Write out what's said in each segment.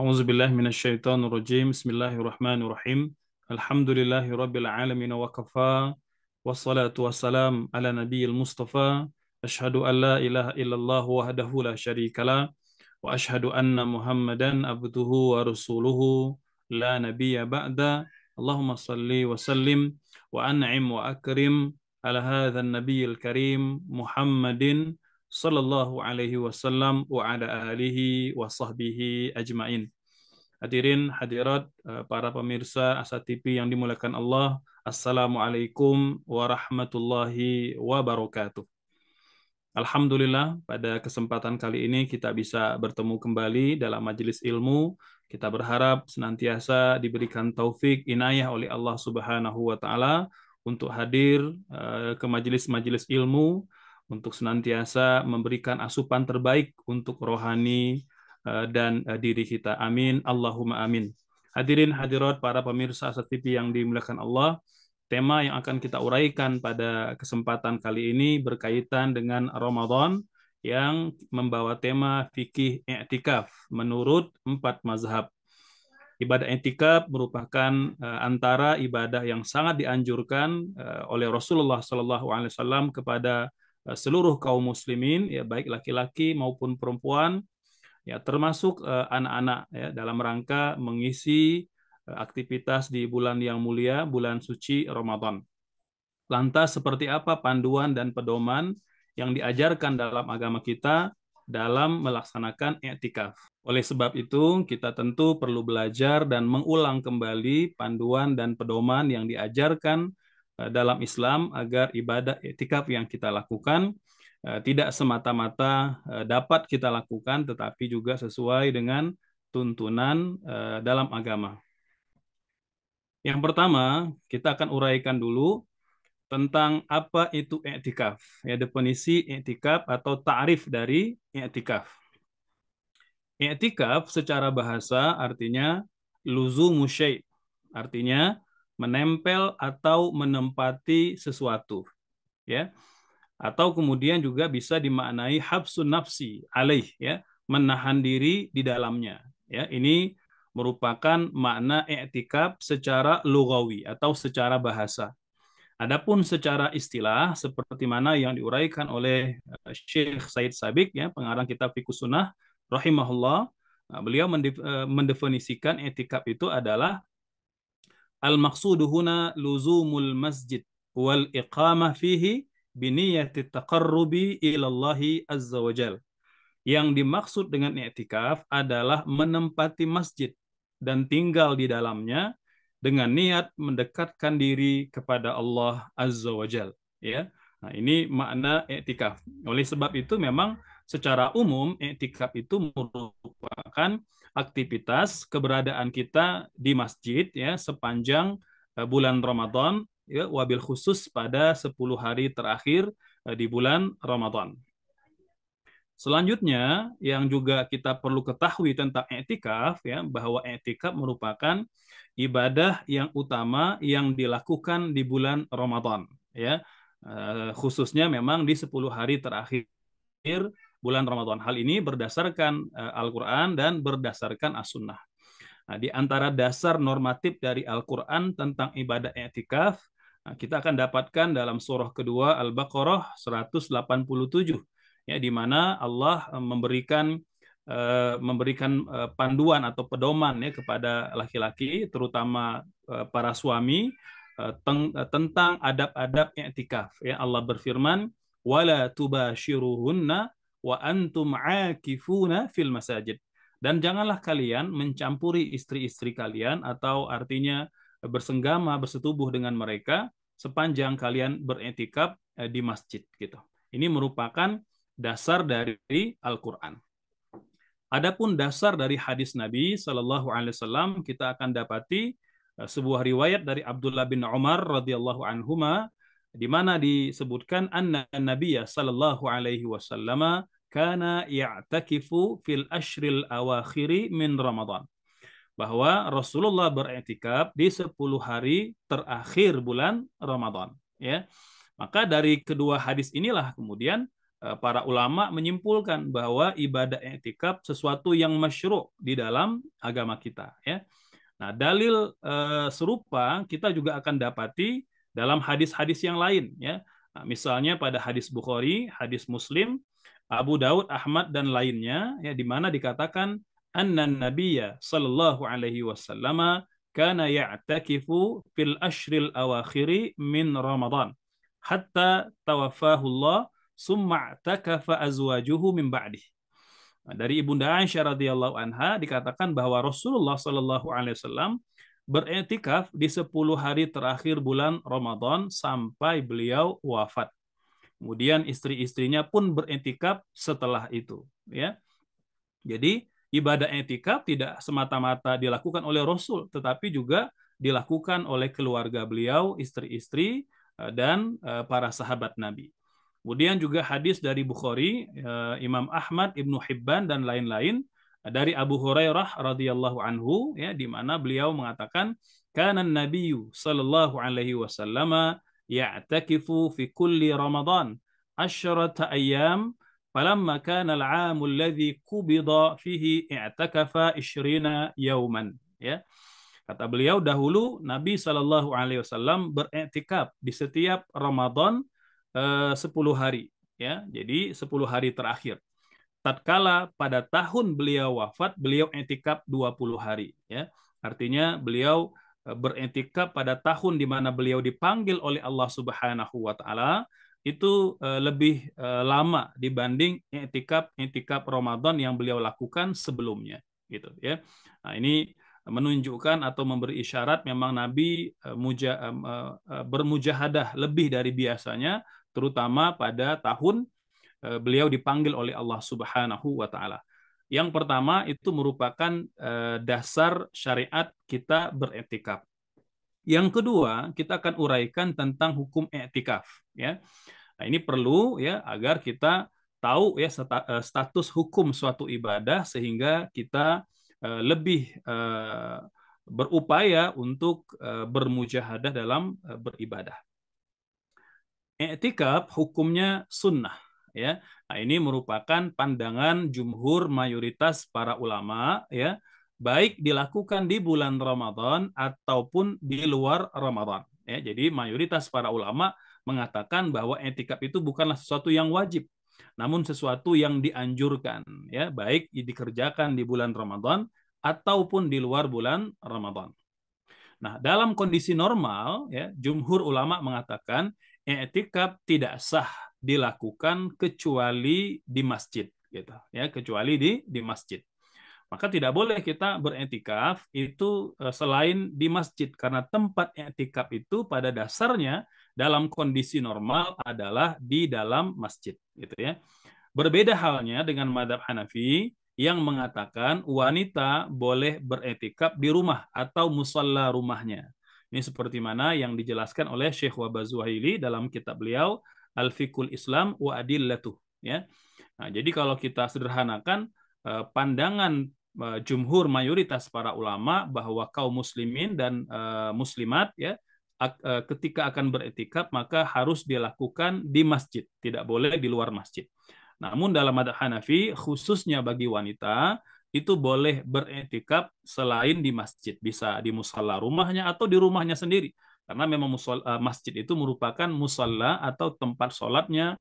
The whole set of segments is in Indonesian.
أعوذ بالله من الشيطان الرجيم بسم الله الرحمن الرحيم الحمد لله رب العالمين وكفى والصلاة والسلام على نبي المصطفى أشهد أن لا إله إلا الله وحده لا شريك له وأشهد أن محمدا عبده ورسوله لا نبي بعد اللهم صل وسلم وأنعم وأكرم على هذا النبي الكريم محمد صلى الله عليه وسلم وعلى آله وصحبه أجمعين Hadirin, hadirat, eh, para pemirsa Asa TV yang dimuliakan Allah, Assalamualaikum warahmatullahi wabarakatuh. Alhamdulillah, pada kesempatan kali ini kita bisa bertemu kembali dalam majelis ilmu. Kita berharap senantiasa diberikan taufik inayah oleh Allah Subhanahu wa taala untuk hadir eh, ke majelis-majelis ilmu untuk senantiasa memberikan asupan terbaik untuk rohani Eh, dan eh, diri kita. Amin. Allahumma amin. Hadirin hadirat para pemirsa Asat yang dimuliakan Allah, tema yang akan kita uraikan pada kesempatan kali ini berkaitan dengan Ramadan yang membawa tema fikih i'tikaf menurut empat mazhab. Ibadah i'tikaf merupakan eh, antara ibadah yang sangat dianjurkan oleh Rasulullah SAW kepada seluruh kaum muslimin ya baik laki-laki maupun perempuan ya termasuk eh, anak-anak ya dalam rangka mengisi eh, aktivitas di bulan yang mulia, bulan suci Ramadan. Lantas seperti apa panduan dan pedoman yang diajarkan dalam agama kita dalam melaksanakan etikaf. Oleh sebab itu, kita tentu perlu belajar dan mengulang kembali panduan dan pedoman yang diajarkan eh, dalam Islam agar ibadah etikaf yang kita lakukan Eh, tidak semata-mata eh, dapat kita lakukan, tetapi juga sesuai dengan tuntunan eh, dalam agama. Yang pertama, kita akan uraikan dulu tentang apa itu etikaf. ya definisi etikaf atau ta'rif dari etikaf. Etikaf secara bahasa artinya luzumu musyai, artinya menempel atau menempati sesuatu, ya atau kemudian juga bisa dimaknai habsun nafsi alaih ya menahan diri di dalamnya ya ini merupakan makna i'tikaf secara lugawi atau secara bahasa adapun secara istilah seperti mana yang diuraikan oleh eh, Syekh Said Sabik ya pengarang kitab Fikus Sunnah rahimahullah eh, beliau eh, mendefinisikan i'tikaf itu adalah al maqsudu luzumul masjid wal iqamah fihi biniyati taqarrubi ilallahi azza wajal. Yang dimaksud dengan i'tikaf adalah menempati masjid dan tinggal di dalamnya dengan niat mendekatkan diri kepada Allah azza wajal. Ya, nah ini makna i'tikaf. Oleh sebab itu memang secara umum i'tikaf itu merupakan aktivitas keberadaan kita di masjid ya sepanjang eh, bulan Ramadan ya, wabil khusus pada 10 hari terakhir eh, di bulan Ramadan. Selanjutnya yang juga kita perlu ketahui tentang etikaf ya bahwa etikaf merupakan ibadah yang utama yang dilakukan di bulan Ramadan ya eh, khususnya memang di 10 hari terakhir bulan Ramadan. Hal ini berdasarkan eh, Al-Qur'an dan berdasarkan As-Sunnah. Nah, di antara dasar normatif dari Al-Qur'an tentang ibadah etikaf Nah, kita akan dapatkan dalam surah kedua Al-Baqarah 187 ya di mana Allah eh, memberikan eh, memberikan eh, panduan atau pedoman ya kepada laki-laki terutama para suami tentang adab-adab i'tikaf ya Allah berfirman wala tubashiruhunna wa antum akifuna fil masajid dan janganlah kalian mencampuri istri-istri kalian atau artinya bersenggama bersetubuh dengan mereka sepanjang kalian beretikap eh, di masjid gitu. Ini merupakan dasar dari Al-Qur'an. Adapun dasar dari hadis Nabi Shallallahu Alaihi Wasallam kita akan dapati eh, sebuah riwayat dari Abdullah bin Umar radhiyallahu anhuma di mana disebutkan anna Nabi Shallallahu Alaihi wasallama kana ya'takifu fil ashril awakhiri min Ramadan bahwa Rasulullah beriktikaf di 10 hari terakhir bulan Ramadan ya. Maka dari kedua hadis inilah kemudian eh, para ulama menyimpulkan bahwa ibadah iktikaf sesuatu yang masyru' di dalam agama kita ya. Nah, dalil eh, serupa kita juga akan dapati dalam hadis-hadis yang lain ya. Nah, misalnya pada hadis Bukhari, hadis Muslim, Abu Daud, Ahmad dan lainnya ya di mana dikatakan anna nabiyya sallallahu alaihi wasallam kana ya'takifu fil ashril awakhiri min Ramadan hatta tawaffahu Allah summa takafa azwajuhu min ba'dih. Dari Ibunda Aisyah radhiyallahu anha dikatakan bahwa Rasulullah shallallahu alaihi wasallam beretikaf di 10 hari terakhir bulan Ramadan sampai beliau wafat. Kemudian istri-istrinya pun beretikaf setelah itu, ya. Jadi ibadah etika tidak semata-mata dilakukan oleh Rasul, tetapi juga dilakukan oleh keluarga beliau, istri-istri, eh, dan eh, para sahabat Nabi. Kemudian juga hadis dari Bukhari, eh, Imam Ahmad, Ibnu Hibban dan lain-lain dari Abu Hurairah radhiyallahu anhu ya di mana beliau mengatakan kana nabiyyu sallallahu alaihi wasallama ya'takifu fi kulli ramadan asyrata ayyam فلما كان العام الذي قبض فيه اعتكف 20 يوما ya kata beliau dahulu Nabi Shallallahu alaihi wasallam beriktikaf di setiap Ramadan eh, 10 hari ya jadi 10 hari terakhir tatkala pada tahun beliau wafat beliau iktikaf 20 hari ya artinya beliau eh, beriktikaf pada tahun di mana beliau dipanggil oleh Allah Subhanahu wa taala itu eh, lebih eh, lama dibanding etikap etikap Ramadan yang beliau lakukan sebelumnya gitu ya. Nah, ini menunjukkan atau memberi isyarat memang Nabi eh, muja, bermujahadah lebih dari biasanya terutama pada tahun beliau dipanggil oleh Allah Subhanahu wa taala. Yang pertama itu merupakan dasar syariat kita beretikap. Yang kedua, kita akan uraikan tentang hukum etikaf. Ya, nah, ini perlu ya agar kita tahu ya eh, status hukum suatu ibadah sehingga kita eh, lebih eh, berupaya untuk uh, bermujahadah dalam beribadah. Etikaf hukumnya sunnah. Ya, nah, ini merupakan pandangan jumhur mayoritas para ulama ya baik dilakukan di bulan Ramadan ataupun di luar Ramadan. Ya, jadi mayoritas para ulama mengatakan bahwa etikaf itu bukanlah sesuatu yang wajib, namun sesuatu yang dianjurkan, ya, baik dikerjakan di bulan Ramadan ataupun di luar bulan Ramadan. Nah, dalam kondisi normal, ya, jumhur ulama mengatakan etikaf tidak sah dilakukan kecuali di masjid, gitu, ya, kecuali di di masjid. Maka tidak boleh kita beretikaf itu eh, selain di masjid karena tempat etikaf itu pada dasarnya dalam kondisi normal adalah di dalam masjid gitu ya. Berbeda halnya dengan madhab Hanafi yang mengatakan wanita boleh beretikaf di rumah atau musalla rumahnya. Ini seperti mana yang dijelaskan oleh Syekh Wabazuhaili dalam kitab beliau Al-Fikul Islam wa Adillatuh ya. Nah, jadi kalau kita sederhanakan eh, pandangan Eh, jumhur mayoritas para ulama bahwa kaum muslimin dan uh, muslimat ya ak, uh, ketika akan beretikaf maka harus dilakukan di masjid, tidak boleh di luar masjid. Namun dalam madhab Hanafi khususnya bagi wanita itu boleh beretikaf selain di masjid, bisa di musala rumahnya atau di rumahnya sendiri. Karena memang uh, masjid itu merupakan musala atau tempat sholatnya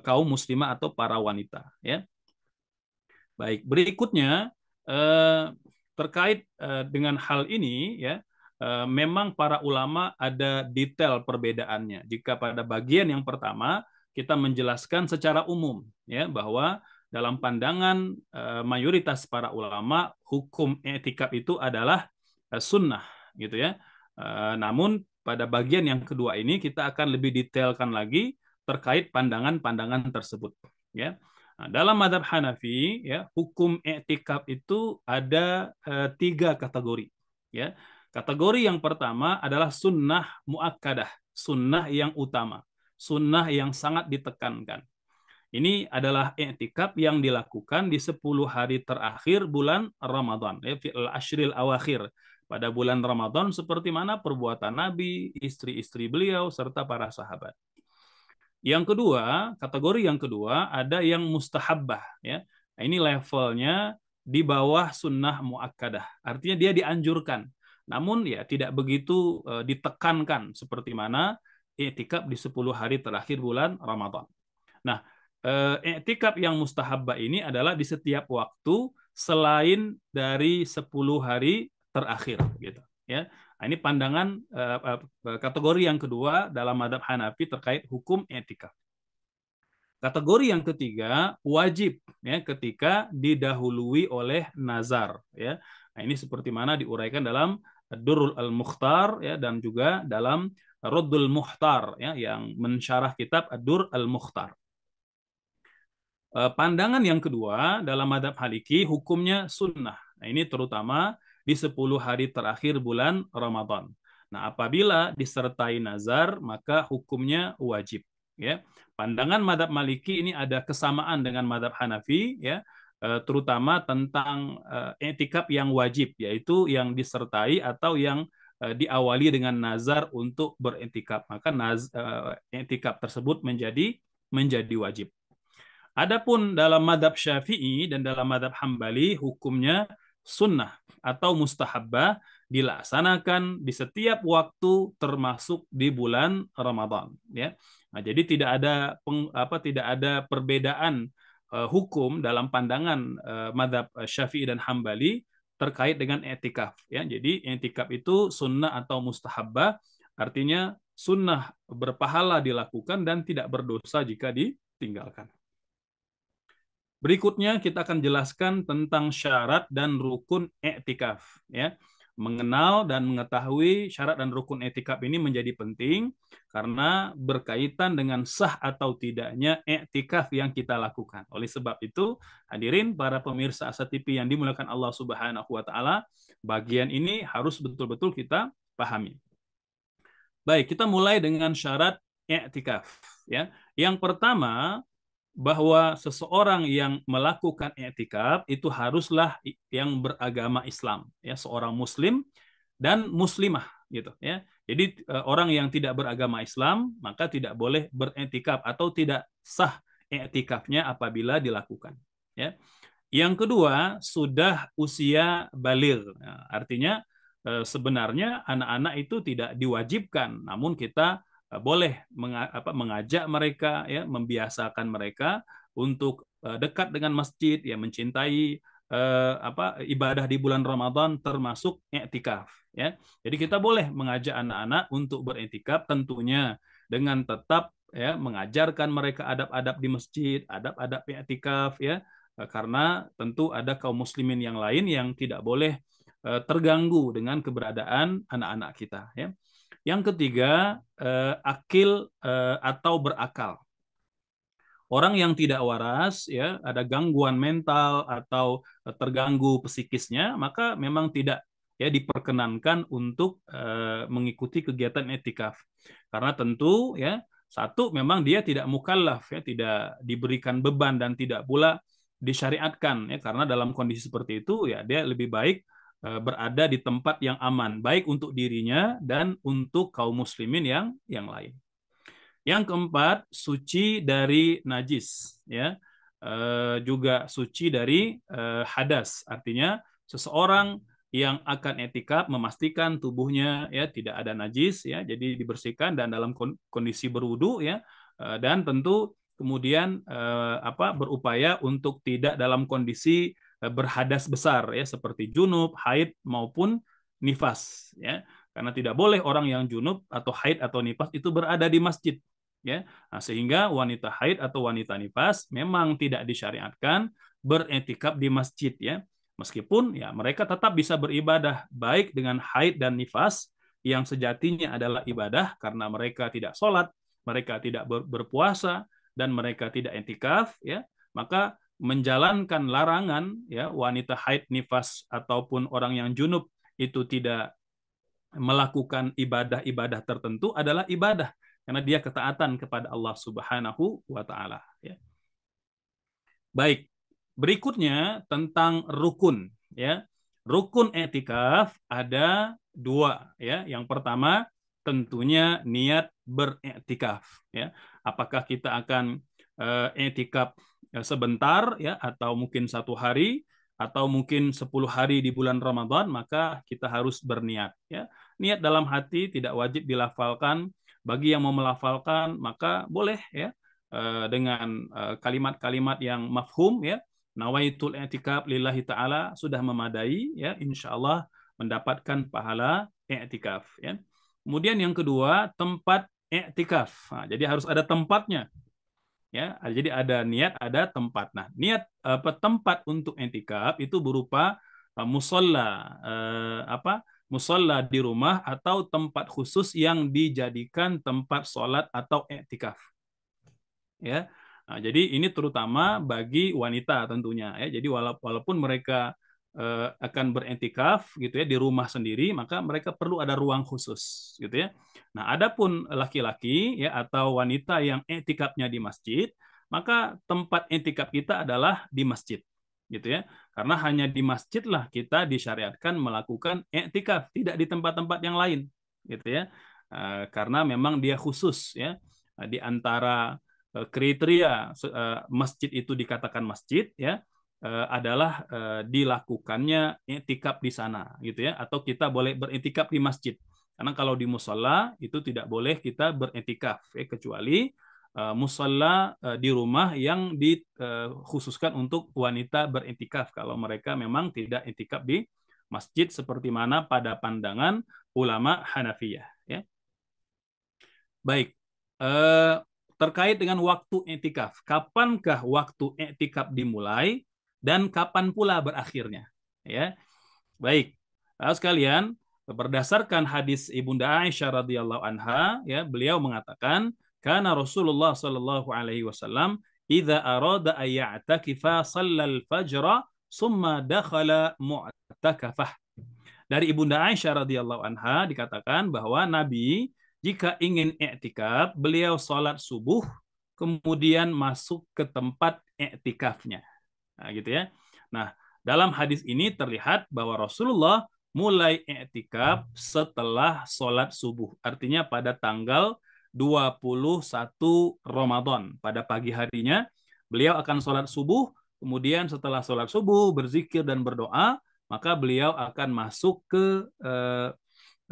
kaum muslimah atau para wanita. Ya, baik. Berikutnya Eh, terkait eh, dengan hal ini ya eh, memang para ulama ada detail perbedaannya. Jika pada bagian yang pertama kita menjelaskan secara umum ya bahwa dalam pandangan mayoritas para ulama hukum etikap itu adalah sunnah gitu ya. namun pada bagian yang kedua ini kita akan lebih detailkan lagi terkait pandangan-pandangan tersebut ya Nah, dalam madhab Hanafi, ya, hukum Etikap itu ada eh, tiga kategori. Ya. Kategori yang pertama adalah sunnah muakkadah, sunnah yang utama, sunnah yang sangat ditekankan. Ini adalah Etikap yang dilakukan di 10 hari terakhir bulan Ramadan, ya, fi'l ashril awakhir. Pada bulan Ramadan seperti mana perbuatan Nabi, istri-istri beliau, serta para sahabat. Yang kedua, kategori yang kedua ada yang mustahabbah ya. Nah, ini levelnya di bawah sunnah muakkadah. Artinya dia dianjurkan. Namun ya tidak begitu uh, ditekankan seperti mana i'tikaf di 10 hari terakhir bulan Ramadan. Nah, e, i'tikaf yang mustahabbah ini adalah di setiap waktu selain dari 10 hari terakhir gitu ya. Nah, ini pandangan uh, uh, kategori yang kedua dalam madhab Hanafi terkait hukum etika. Kategori yang ketiga wajib ya ketika didahului oleh nazar ya. Nah, ini seperti mana diuraikan dalam Durul Al-Mukhtar ya dan juga dalam Raddul Muhtar ya yang mensyarah kitab ad Al-Mukhtar. Pandangan yang kedua dalam madhab Haliki hukumnya sunnah. Nah, ini terutama di 10 hari terakhir bulan Ramadan. Nah, apabila disertai nazar, maka hukumnya wajib. Ya, pandangan madhab Maliki ini ada kesamaan dengan madhab Hanafi, ya, eh, terutama tentang eh, etikap yang wajib, yaitu yang disertai atau yang eh, diawali dengan nazar untuk beretikap. Maka naz, etikap tersebut menjadi menjadi wajib. Adapun dalam madhab Syafi'i dan dalam madhab Hambali, hukumnya sunnah atau mustahabbah dilaksanakan di setiap waktu termasuk di bulan Ramadan ya. Nah, jadi tidak ada peng, apa tidak ada perbedaan uh, hukum dalam pandangan uh, madhab Syafi'i dan Hambali terkait dengan etikaf ya. Jadi etikaf itu sunnah atau mustahabbah artinya sunnah berpahala dilakukan dan tidak berdosa jika ditinggalkan. Berikutnya kita akan jelaskan tentang syarat dan rukun etikaf. Ya, mengenal dan mengetahui syarat dan rukun etikaf ini menjadi penting karena berkaitan dengan sah atau tidaknya etikaf yang kita lakukan. Oleh sebab itu, hadirin para pemirsa Asatipi yang dimulakan Allah Subhanahu wa taala, bagian ini harus betul-betul kita pahami. Baik, kita mulai dengan syarat etikaf ya. Yang pertama, bahwa seseorang yang melakukan etikaf itu haruslah yang beragama Islam ya seorang muslim dan muslimah gitu ya jadi e, orang yang tidak beragama Islam maka tidak boleh beretikaf atau tidak sah etikafnya apabila dilakukan ya yang kedua sudah usia balir nah, artinya e, sebenarnya anak-anak itu tidak diwajibkan namun kita Eh, boleh mengajak mereka ya membiasakan mereka untuk eh, dekat dengan masjid ya mencintai eh, apa ibadah di bulan Ramadan termasuk etikaf ya jadi kita boleh mengajak anak-anak untuk beretikaf tentunya dengan tetap ya mengajarkan mereka adab-adab di masjid adab-adab etikaf ya karena tentu ada kaum muslimin yang lain yang tidak boleh terganggu dengan keberadaan anak-anak kita ya yang ketiga, uh, akil uh, atau berakal. Orang yang tidak waras, ya, ada gangguan mental atau terganggu psikisnya, maka memang tidak ya diperkenankan untuk uh, mengikuti kegiatan etikaf. Karena tentu ya satu memang dia tidak mukallaf ya, tidak diberikan beban dan tidak pula disyariatkan ya karena dalam kondisi seperti itu ya dia lebih baik Eh, berada di tempat yang aman, baik untuk dirinya dan untuk kaum muslimin yang yang lain. Yang keempat, suci dari najis, ya e, juga suci dari e, hadas, artinya seseorang yang akan etikaf memastikan tubuhnya ya tidak ada najis ya jadi dibersihkan dan dalam kondisi berwudu ya e, dan tentu kemudian e, apa berupaya untuk tidak dalam kondisi Eh, berhadas besar ya seperti junub, haid maupun nifas ya. Karena tidak boleh orang yang junub atau haid atau nifas itu berada di masjid ya. Nah, sehingga wanita haid atau wanita nifas memang tidak disyariatkan beretikap di masjid ya. Meskipun ya mereka tetap bisa beribadah baik dengan haid dan nifas yang sejatinya adalah ibadah karena mereka tidak sholat, mereka tidak berpuasa dan mereka tidak etikaf ya, maka menjalankan larangan ya wanita haid nifas ataupun orang yang junub itu tidak melakukan ibadah-ibadah tertentu adalah ibadah karena dia ketaatan kepada Allah Subhanahu wa taala ya. Baik. Berikutnya tentang rukun ya. Rukun etikaf ada dua ya. Yang pertama tentunya niat beretikaf ya. Apakah kita akan Eh, etikaf eh, sebentar ya atau mungkin satu hari atau mungkin sepuluh hari di bulan Ramadan maka kita harus berniat ya niat dalam hati tidak wajib dilafalkan bagi yang mau melafalkan maka boleh ya eh, dengan kalimat-kalimat yang mafhum ya nawaitul etikap lillahi taala sudah memadai ya Allah mendapatkan pahala etikaf ya kemudian yang kedua tempat etikaf nah, jadi harus ada tempatnya ya jadi ada niat ada tempat nah niat apa tempat untuk etikaf itu berupa uh, musola uh, apa musola di rumah atau tempat khusus yang dijadikan tempat sholat atau etikaf ya nah, jadi ini terutama bagi wanita tentunya ya jadi walaupun mereka Eh, akan berentikaf gitu ya di rumah sendiri maka mereka perlu ada ruang khusus gitu ya nah adapun laki-laki ya atau wanita yang entikafnya di masjid maka tempat entikaf kita adalah di masjid gitu ya karena hanya di masjidlah kita disyariatkan melakukan entikaf tidak di tempat-tempat yang lain gitu ya eh, karena memang dia khusus ya di antara eh, kriteria masjid itu dikatakan masjid ya Eh, adalah eh, dilakukannya itikaf di sana gitu ya atau kita boleh beritikaf di masjid karena kalau di musola itu tidak boleh kita beretikaf, ya, kecuali uh, musola uh, di rumah yang dikhususkan uh, untuk wanita beretikaf. kalau mereka memang tidak etikaf di masjid seperti mana pada pandangan ulama Hanafiyah ya baik uh, terkait dengan waktu etikaf. Kapankah waktu etikaf dimulai? dan kapan pula berakhirnya. Ya, baik. Lalu sekalian, berdasarkan hadis ibunda Aisyah radhiyallahu anha, ya beliau mengatakan, karena Rasulullah shallallahu alaihi wasallam, jika arada ayya'takifa sallal fajra, summa dakhala mu'takafah." Dari ibunda Aisyah radhiyallahu anha dikatakan bahwa Nabi jika ingin i'tikaf, beliau sholat subuh, kemudian masuk ke tempat i'tikafnya. Nah, gitu ya. Nah, dalam hadis ini terlihat bahwa Rasulullah mulai i'tikaf setelah sholat subuh. Artinya pada tanggal 21 Ramadan. Pada pagi harinya, beliau akan sholat subuh. Kemudian setelah sholat subuh, berzikir dan berdoa, maka beliau akan masuk ke eh,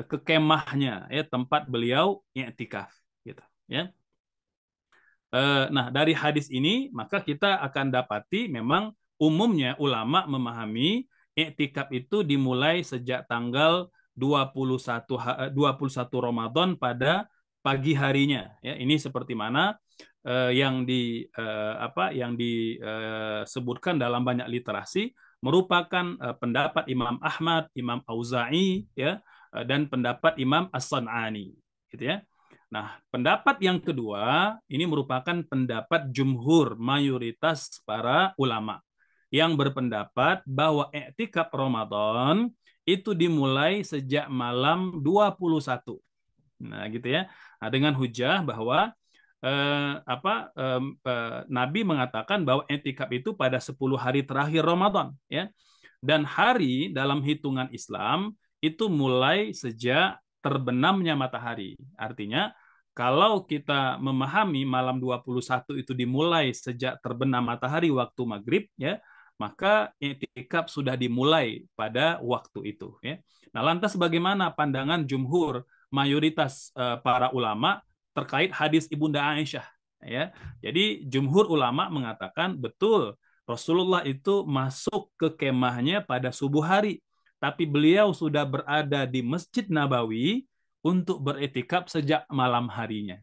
ke kemahnya, ya tempat beliau i'tikaf. Gitu, ya. Eh, nah dari hadis ini maka kita akan dapati memang umumnya ulama memahami iktikaf itu dimulai sejak tanggal 21 21 eh, Ramadan pada pagi harinya ya ini seperti mana eh, yang di eh, apa yang disebutkan eh, dalam banyak literasi merupakan eh, pendapat Imam Ahmad, Imam Auza'i ya eh, dan pendapat Imam As-San'ani gitu ya. Nah, pendapat yang kedua ini merupakan pendapat jumhur mayoritas para ulama yang berpendapat bahwa etikap Ramadan itu dimulai sejak malam 21. Nah, gitu ya. Nah, dengan hujah bahwa eh, apa eh, eh, Nabi mengatakan bahwa etikap itu pada 10 hari terakhir Ramadan, ya. Dan hari dalam hitungan Islam itu mulai sejak terbenamnya matahari. Artinya kalau kita memahami malam 21 itu dimulai sejak terbenam matahari waktu maghrib ya maka itikaf sudah dimulai pada waktu itu. Ya. Nah, lantas bagaimana pandangan jumhur mayoritas uh, para ulama terkait hadis ibunda Aisyah? Ya, jadi jumhur ulama mengatakan betul Rasulullah itu masuk ke kemahnya pada subuh hari, tapi beliau sudah berada di masjid Nabawi untuk beretikap sejak malam harinya.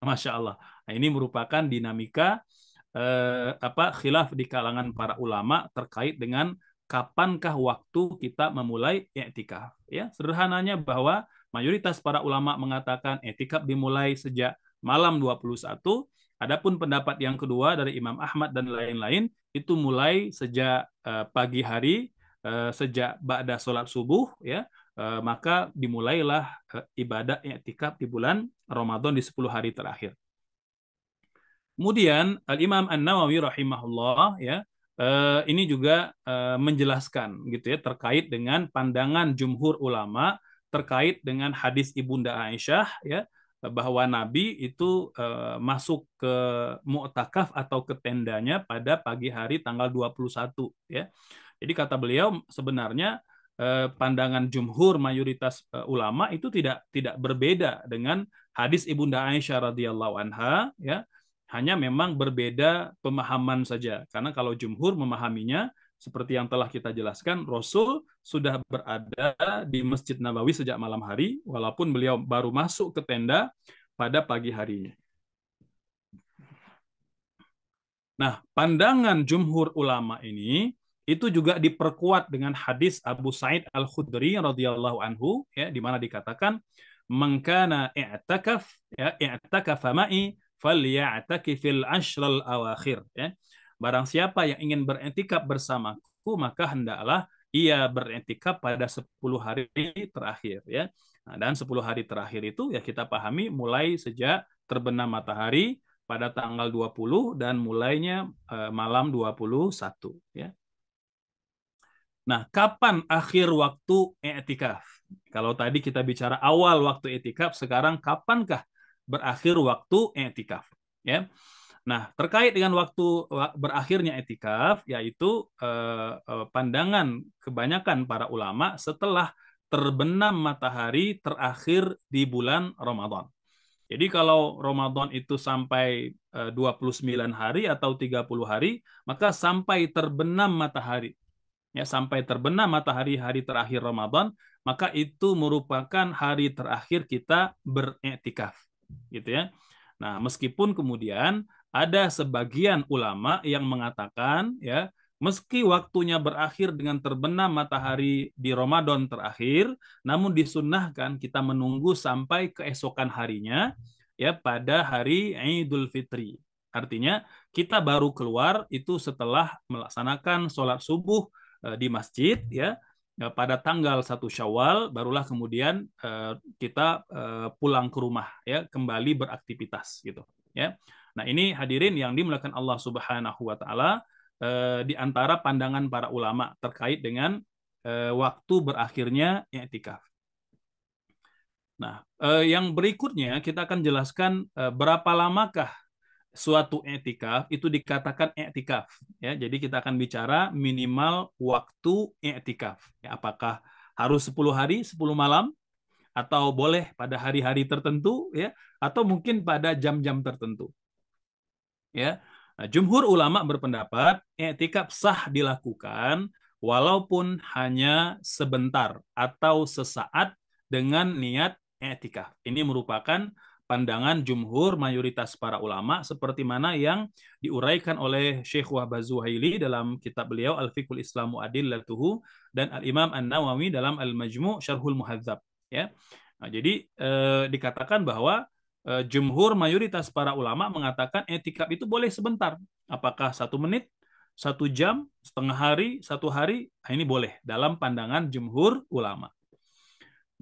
Masya Allah. Nah, ini merupakan dinamika eh, apa khilaf di kalangan para ulama terkait dengan kapankah waktu kita memulai etikaf ya sederhananya bahwa mayoritas para ulama mengatakan etikaf dimulai sejak malam 21 adapun pendapat yang kedua dari Imam Ahmad dan lain-lain itu mulai sejak eh, pagi hari eh, sejak ba'da salat subuh ya eh, maka dimulailah eh, ibadah etikaf di bulan Ramadan di 10 hari terakhir Kemudian Al-Imam An-Nawawi rahimahullah ya eh, ini juga eh, menjelaskan gitu ya terkait dengan pandangan jumhur ulama terkait dengan hadis Ibunda Aisyah ya bahwa Nabi itu eh, masuk ke mu'takaf atau ke tendanya pada pagi hari tanggal 21 ya. Jadi kata beliau sebenarnya pandangan jumhur mayoritas ulama itu tidak tidak berbeda dengan hadis Ibunda Aisyah radhiyallahu anha ya hanya memang berbeda pemahaman saja. Karena kalau jumhur memahaminya seperti yang telah kita jelaskan, Rasul sudah berada di Masjid Nabawi sejak malam hari, walaupun beliau baru masuk ke tenda pada pagi harinya. Nah, pandangan jumhur ulama ini itu juga diperkuat dengan hadis Abu Sa'id Al-Khudri radhiyallahu anhu ya di mana dikatakan mengkana i'takaf ya i'takafa ma'i فَلْيَعْتَكِفِ ashral awakhir ya. Barang siapa yang ingin berintikap bersamaku maka hendaklah ia berintikap pada 10 hari terakhir ya. Nah, dan 10 hari terakhir itu ya kita pahami mulai sejak terbenam matahari pada tanggal 20 dan mulainya eh, malam 21 ya. Nah, kapan akhir waktu etikaf? Kalau tadi kita bicara awal waktu etikaf, sekarang kapankah berakhir waktu etikaf. Ya. Nah, terkait dengan waktu berakhirnya etikaf, yaitu eh, eh, pandangan kebanyakan para ulama setelah terbenam matahari terakhir di bulan Ramadan. Jadi kalau Ramadan itu sampai 29 eh, hari atau 30 hari, maka sampai terbenam matahari. Ya, sampai terbenam matahari hari terakhir Ramadan, maka itu merupakan hari terakhir kita beretikaf gitu ya. Nah, meskipun kemudian ada sebagian ulama yang mengatakan ya, meski waktunya berakhir dengan terbenam matahari di Ramadan terakhir, namun disunnahkan kita menunggu sampai keesokan harinya ya pada hari Idul Fitri. Artinya kita baru keluar itu setelah melaksanakan sholat subuh eh, di masjid ya Eh, pada tanggal 1 Syawal barulah kemudian eh, kita eh, pulang ke rumah ya, kembali beraktivitas gitu ya. Nah, ini hadirin yang dimulakan Allah Subhanahu wa taala di antara pandangan para ulama terkait dengan waktu berakhirnya i'tikaf. Nah, yang berikutnya kita akan jelaskan berapa lamakah suatu etikaf itu dikatakan etikaf ya jadi kita akan bicara minimal waktu etikaf ya, apakah harus 10 hari 10 malam atau boleh pada hari-hari tertentu ya atau mungkin pada jam-jam tertentu ya nah, jumhur ulama berpendapat etikaf sah dilakukan walaupun hanya sebentar atau sesaat dengan niat etikaf ini merupakan pandangan jumhur mayoritas para ulama seperti mana yang diuraikan oleh Syekh Wahbah Zuhaili dalam kitab beliau Al-Fiqhul Islamu Adil Latuhu dan Al-Imam An-Nawawi dalam Al-Majmu' Syarhul Muhadzab ya. Nah, jadi eh, dikatakan bahwa eh, jumhur mayoritas para ulama mengatakan etikap itu boleh sebentar. Apakah satu menit, satu jam, setengah hari, satu hari, nah, ini boleh dalam pandangan jumhur ulama.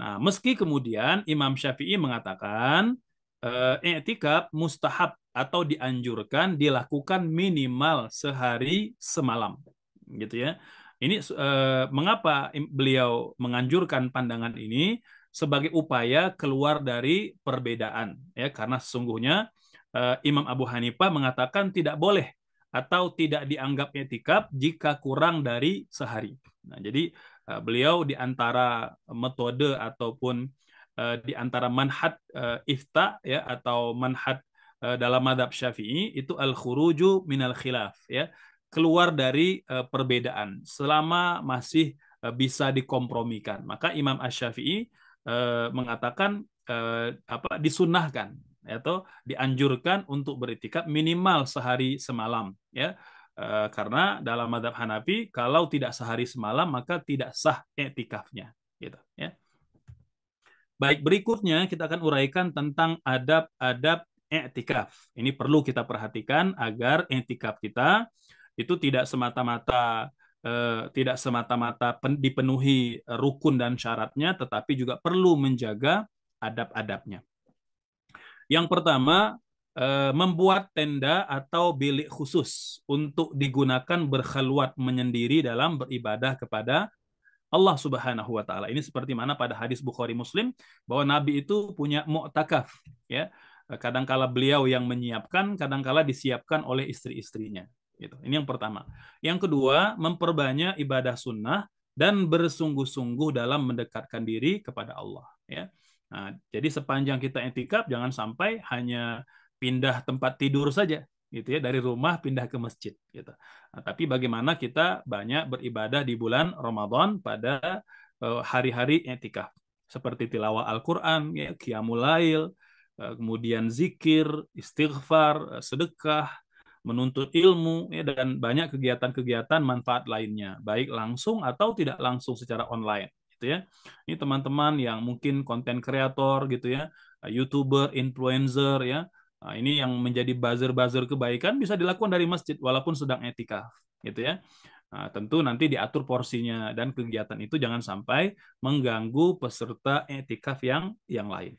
Nah, meski kemudian Imam Syafi'i mengatakan Etikap eh, mustahab atau dianjurkan dilakukan minimal sehari semalam gitu ya. Ini e, mengapa beliau menganjurkan pandangan ini sebagai upaya keluar dari perbedaan ya karena sesungguhnya e, Imam Abu Hanifah mengatakan tidak boleh atau tidak dianggap etikap jika kurang dari sehari. Nah, jadi e, beliau di antara metode ataupun Eh, di antara manhat uh, eh, ifta ya atau manhat uh, eh, dalam madhab syafi'i itu al khuruju al khilaf ya keluar dari uh, perbedaan selama masih uh, bisa dikompromikan maka Imam Asy-Syafi'i uh, mengatakan uh, apa disunahkan atau dianjurkan untuk beritikaf minimal sehari semalam ya uh, karena dalam madhab Hanafi kalau tidak sehari semalam maka tidak sah etikafnya gitu ya Baik, berikutnya kita akan uraikan tentang adab-adab etikaf. Ini perlu kita perhatikan agar etikaf kita itu tidak semata-mata eh, tidak semata-mata dipenuhi rukun dan syaratnya, tetapi juga perlu menjaga adab-adabnya. Yang pertama, eh, membuat tenda atau bilik khusus untuk digunakan berkhaluat menyendiri dalam beribadah kepada Allah Subhanahu wa taala. Ini seperti mana pada hadis Bukhari Muslim bahwa nabi itu punya mu'takaf ya. Kadangkala beliau yang menyiapkan, kadangkala disiapkan oleh istri-istrinya. Gitu. Ini yang pertama. Yang kedua, memperbanyak ibadah sunnah dan bersungguh-sungguh dalam mendekatkan diri kepada Allah. Ya. Nah, jadi sepanjang kita etikap, jangan sampai hanya pindah tempat tidur saja gitu ya dari rumah pindah ke masjid gitu. Nah, tapi bagaimana kita banyak beribadah di bulan Ramadan pada eh, hari-hari uh, etikaf seperti tilawah Al-Qur'an ya qiyamul lail uh, kemudian zikir, istighfar, uh, sedekah, menuntut ilmu ya dan banyak kegiatan-kegiatan manfaat lainnya baik langsung atau tidak langsung secara online gitu ya. Ini teman-teman yang mungkin konten kreator gitu ya, YouTuber, influencer ya Nah, ini yang menjadi buzzer-buzzer kebaikan bisa dilakukan dari masjid walaupun sedang etika, gitu ya. Nah, tentu nanti diatur porsinya dan kegiatan itu jangan sampai mengganggu peserta etikaf yang yang lain.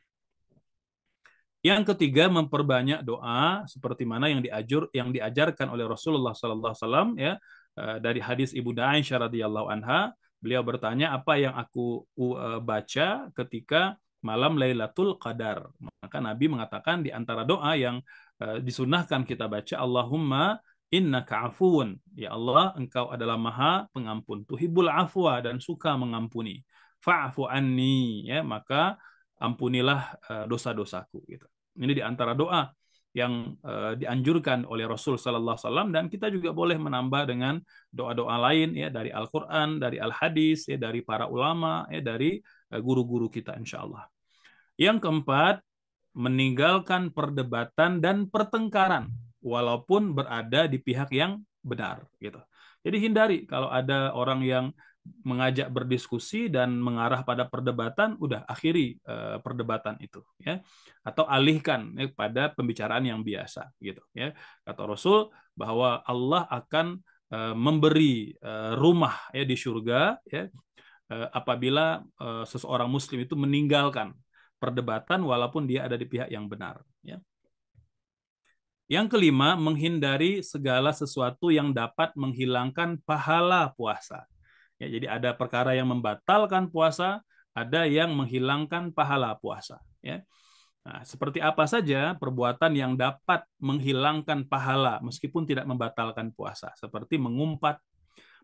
Yang ketiga memperbanyak doa seperti mana yang diajur yang diajarkan oleh Rasulullah Sallallahu Alaihi Wasallam ya eh, dari hadis ibu Aisyah radhiyallahu anha beliau bertanya apa yang aku eh, baca ketika malam Lailatul Qadar. Maka Nabi mengatakan di antara doa yang eh, disunahkan kita baca Allahumma innaka afuun. Ya Allah, engkau adalah maha pengampun. Tuhibul afwa dan suka mengampuni. Fa'fu anni, ya, maka ampunilah eh, dosa-dosaku gitu. Ini di antara doa yang uh, dianjurkan oleh Rasul Sallallahu Alaihi dan kita juga boleh menambah dengan doa-doa lain ya dari Al-Quran, dari Al-Hadis, ya dari para ulama, ya dari Eh, guru-guru kita insya Allah. Yang keempat, meninggalkan perdebatan dan pertengkaran walaupun berada di pihak yang benar gitu. Jadi hindari kalau ada orang yang mengajak berdiskusi dan mengarah pada perdebatan, udah akhiri eh, perdebatan itu ya. Atau alihkan ya, pada pembicaraan yang biasa gitu ya. Kata Rasul bahwa Allah akan eh, memberi eh, rumah ya di surga ya Eh, apabila eh, seseorang muslim itu meninggalkan perdebatan walaupun dia ada di pihak yang benar ya. Yang kelima, menghindari segala sesuatu yang dapat menghilangkan pahala puasa. Ya, jadi ada perkara yang membatalkan puasa, ada yang menghilangkan pahala puasa. Ya. Nah, seperti apa saja perbuatan yang dapat menghilangkan pahala meskipun tidak membatalkan puasa, seperti mengumpat,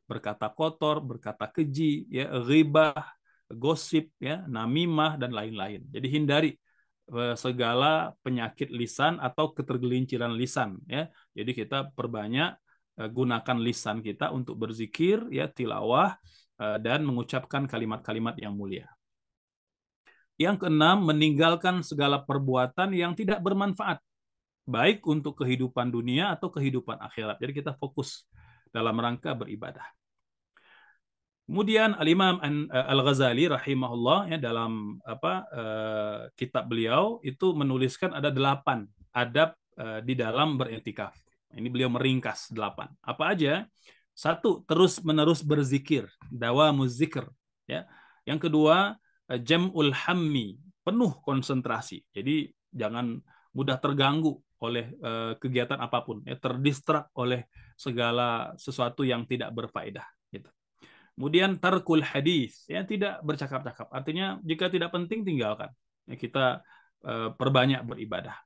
berkata kotor, berkata keji, ya, ribah, gosip, ya, namimah dan lain-lain. Jadi hindari e, segala penyakit lisan atau ketergelinciran lisan ya. Jadi kita perbanyak e, gunakan lisan kita untuk berzikir ya tilawah e, dan mengucapkan kalimat-kalimat yang mulia. Yang keenam, meninggalkan segala perbuatan yang tidak bermanfaat baik untuk kehidupan dunia atau kehidupan akhirat. Jadi kita fokus dalam rangka beribadah. Kemudian Al Imam Al eh, Ghazali rahimahullah ya dalam apa uh, kitab beliau itu menuliskan ada delapan adab uh, di dalam beretikaf. Ini beliau meringkas delapan. Apa aja? Satu terus menerus berzikir, dawa muzikir. Ya. Yang kedua jamul hammi penuh konsentrasi. Jadi jangan mudah terganggu oleh uh, kegiatan apapun, ya terdistrak oleh segala sesuatu yang tidak berfaedah gitu. Kemudian tarkul hadis, ya tidak bercakap-cakap. Artinya jika tidak penting tinggalkan. Ya, kita uh, perbanyak beribadah.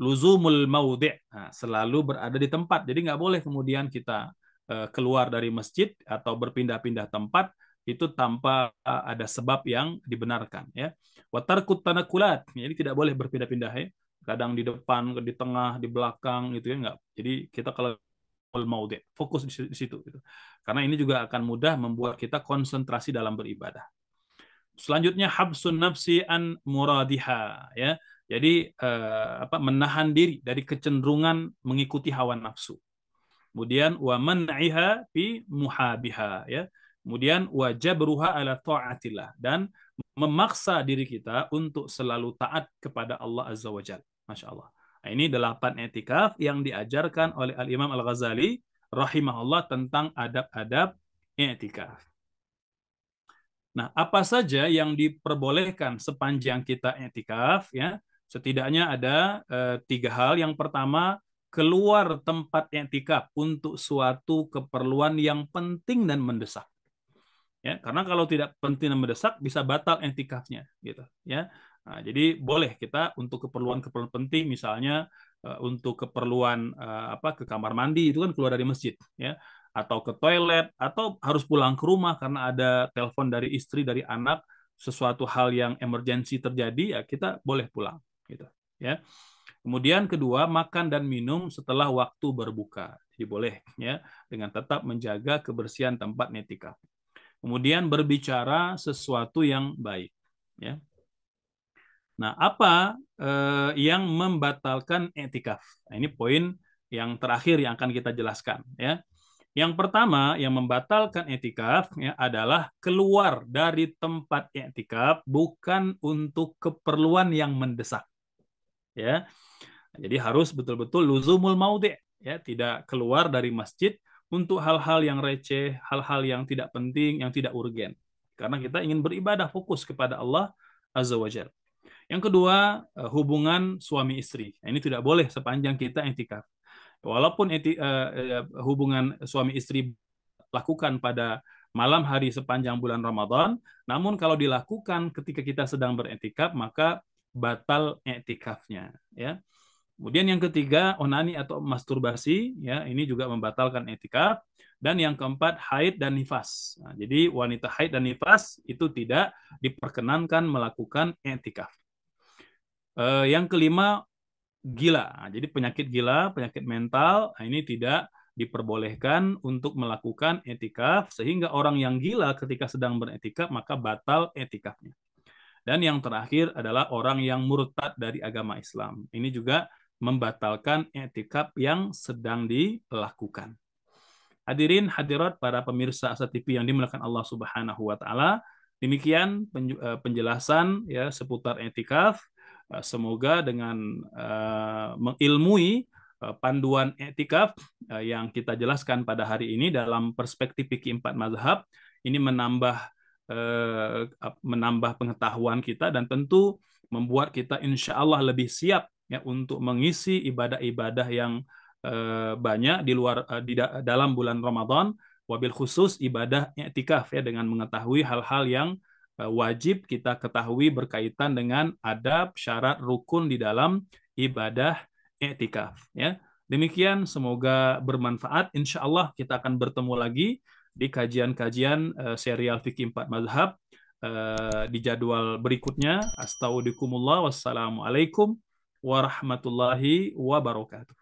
Luzumul maudhi' nah, selalu berada di tempat. Jadi nggak boleh kemudian kita uh, keluar dari masjid atau berpindah-pindah tempat itu tanpa eh, ada sebab yang dibenarkan ya. Watarkut tanakulat, ini tidak boleh berpindah-pindah ya. Kadang di depan, di tengah, di belakang gitu ya nggak. Jadi kita kalau maudhi. Fokus di situ. Gitu. Karena ini juga akan mudah membuat kita konsentrasi dalam beribadah. Selanjutnya habsun nafsi an muradiha ya. Jadi eh, apa menahan diri dari kecenderungan mengikuti hawa nafsu. Kemudian wa man'iha fi muhabiha ya. Kemudian wajah beruha ala taatillah dan memaksa diri kita untuk selalu taat kepada Allah Azza wa Jalla. Masyaallah. Nah, ini delapan etikaf yang diajarkan oleh Al-Imam Al-Ghazali rahimahullah tentang adab-adab etikaf. Nah, apa saja yang diperbolehkan sepanjang kita etikaf ya? Setidaknya ada e, tiga hal. Yang pertama, keluar tempat etikaf untuk suatu keperluan yang penting dan mendesak. Ya, karena kalau tidak penting dan mendesak bisa batal etikafnya gitu, ya. Nah, jadi boleh kita untuk keperluan-keperluan penting misalnya eh, untuk keperluan eh, apa ke kamar mandi itu kan keluar dari masjid ya atau ke toilet atau harus pulang ke rumah karena ada telepon dari istri dari anak sesuatu hal yang emergensi terjadi ya kita boleh pulang gitu ya. Kemudian kedua, makan dan minum setelah waktu berbuka. Jadi boleh ya dengan tetap menjaga kebersihan tempat netika. Kemudian berbicara sesuatu yang baik ya. Nah, apa eh, yang membatalkan etikaf? Nah, ini poin yang terakhir yang akan kita jelaskan ya. Yang pertama yang membatalkan etikaf ya, adalah keluar dari tempat etikaf bukan untuk keperluan yang mendesak. Ya. Jadi harus betul-betul luzumul maudik ya, tidak keluar dari masjid untuk hal-hal yang receh, hal-hal yang tidak penting, yang tidak urgen. Karena kita ingin beribadah fokus kepada Allah Azza wa Jalla. Yang kedua, eh, hubungan suami istri. Nah, ini tidak boleh sepanjang kita etikaf. Walaupun eti, uh, hubungan suami istri lakukan pada malam hari sepanjang bulan Ramadan, namun kalau dilakukan ketika kita sedang beretikaf, maka batal etikafnya. Ya. Kemudian yang ketiga, onani atau masturbasi, ya ini juga membatalkan etikaf. Dan yang keempat, haid dan nifas. Nah, jadi wanita haid dan nifas itu tidak diperkenankan melakukan etikaf. Uh, yang kelima gila. Nah, jadi penyakit gila, penyakit mental, nah ini tidak diperbolehkan untuk melakukan etikaf sehingga orang yang gila ketika sedang beretikaf maka batal etikafnya. Dan yang terakhir adalah orang yang murtad dari agama Islam. Ini juga membatalkan etikaf yang sedang dilakukan. Hadirin hadirat para pemirsa Asa TV yang dimuliakan Allah Subhanahu wa taala. Demikian eh, penjelasan ya seputar etikaf. Eh, semoga dengan eh, mengilmui eh, panduan etikaf yang kita jelaskan pada hari ini dalam perspektif fikih empat mazhab ini menambah menambah pengetahuan kita dan tentu membuat kita insya Allah lebih siap ya untuk mengisi ibadah-ibadah yang banyak di luar di dalam bulan Ramadan wabil khusus ibadah etikaf ya dengan mengetahui hal-hal yang Eh, wajib kita ketahui berkaitan dengan adab syarat rukun di dalam ibadah etikaf ya demikian semoga bermanfaat insya Allah kita akan bertemu lagi di kajian-kajian uh, serial fikih empat mazhab uh, eh, di jadwal berikutnya astaudikumullah wassalamualaikum warahmatullahi wabarakatuh